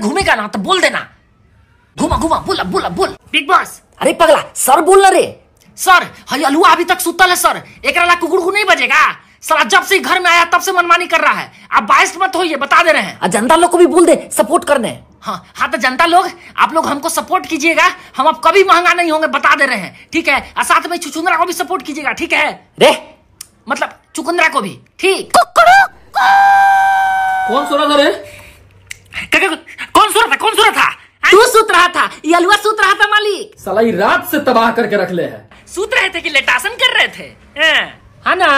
घूमेगा ना तो बोल देना घुमा घुमा बोल बोल बोल बिग बॉस अरे पगला सर बोल ना रे सर हलुआ अभी तक सुतल है सर एक ला कुकुर नहीं बजेगा सर जब से घर में आया तब से मनमानी कर रहा है आप बाइस मत हो ये बता दे रहे हैं जनता लोग को भी बोल दे सपोर्ट करने हाँ हाँ तो जनता लोग आप लोग हमको सपोर्ट कीजिएगा हम आप कभी महंगा नहीं होंगे बता दे रहे हैं ठीक है और साथ में चुचुंदरा को भी सपोर्ट कीजिएगा ठीक है रे मतलब चुकुंदरा को भी ठीक कौन सो रहा था रे कौन सूत्र था हाँ? तू सूत रहा था ये सूत रहा था मालिक सलाई रात से तबाह करके रख ले है सूत रहे थे कि लेटासन कर रहे थे हाँ, हाँ ना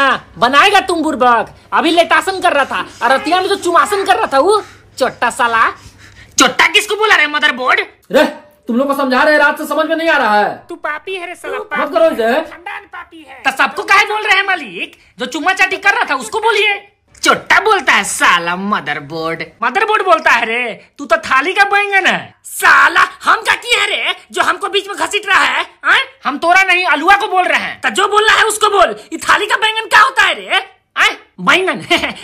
बनाएगा तुम बुर्बक अभी लेटासन कर रहा था अरतिया में जो चुमासन कर रहा था वो चोट्टा साला चोट्टा किसको बोला रहे मदर बोर्ड रे तुम लोग को समझा रहे रात से समझ में नहीं आ रहा है तू पापी है रे साला पापी करो पापी है तो सबको काहे बोल रहे हैं मालिक जो चुम्मा चाटी कर रहा था उसको बोलिए चोट्टा बोलता है साला मदरबोर्ड मदरबोर्ड बोलता है रे तू तो थाली का बैंगन है साला हम का किए है रे जो हमको बीच में घसीट रहा है आ? हम तोरा नहीं अलुआ को बोल रहे हैं तो जो बोल रहा है उसको बोल ये थाली का बैंगन क्या होता है रे बैंगन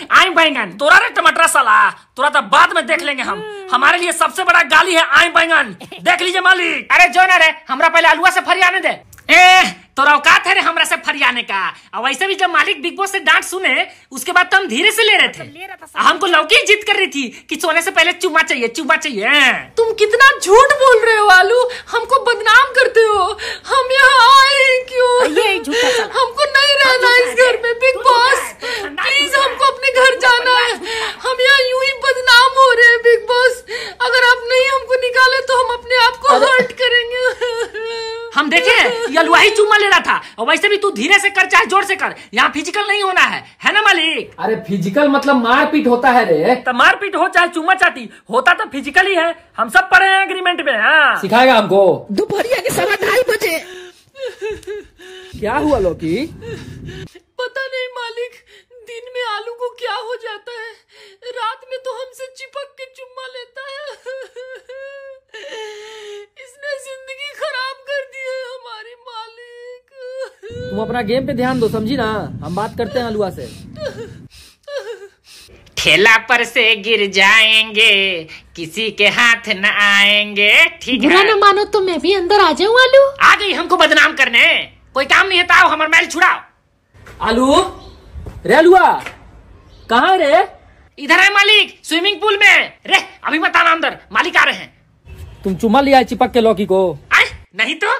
आए बैंगन तोरा रे टमाटर साला तोरा तो बाद में देख लेंगे हम हम्म। हमारे लिए सबसे बड़ा गाली है आई बैंगन देख लीजिए मालिक अरे जो ना रे हमारा पहले अलुआ से फरियाने दे ए तो औकात है रे हमरा से फरियाने का और वैसे भी जब मालिक बिग बॉस से डांट सुने उसके बाद तो हम धीरे से ले रहे थे मतलब ले हमको लौकी जीत कर रही थी कि सोने से पहले चुमा चाहिए चुमा चाहिए तुम कितना झूठ बोल रहे हो आलू हमको बदनाम करते हो हम यहाँ आए क्यों हमको नहीं रहना इस घर में बिग बॉस प्लीज हमको अपने घर जाना है हम यहाँ यूं ही बदनाम हो रहे हैं बिग बॉस अगर आप नहीं हमको निकाले तो हम अपने आप को हर्ट करेंगे हम देखे हैं चुम्मा ले रहा था और वैसे भी तू धीरे से कर चाहे जोर से कर यहाँ फिजिकल नहीं होना है है ना मालिक अरे फिजिकल मतलब मारपीट होता है रे तो मारपीट हो चाहे चुम्मा चाहती होता तो फिजिकल ही है हम सब पढ़े हैं एग्रीमेंट में हाँ सिखाएगा हमको दोपहरिया के सवा ढाई बजे क्या हुआ लोकी तुम अपना गेम पे ध्यान दो समझी ना हम बात करते हैं हलुआ से ठेला पर से गिर जाएंगे किसी के हाथ न आएंगे ठीक है? ना मानो तो मैं भी अंदर आ जाऊँ आलू आ गई हमको बदनाम करने कोई काम नहीं होता हमारे मैल छुड़ाओ आलू रे अलुआ कहाँ रे इधर है मालिक स्विमिंग पूल में रे अभी मत आना अंदर मालिक आ रहे हैं तुम चुमा लिया चिपक के लौकी को आए नहीं तो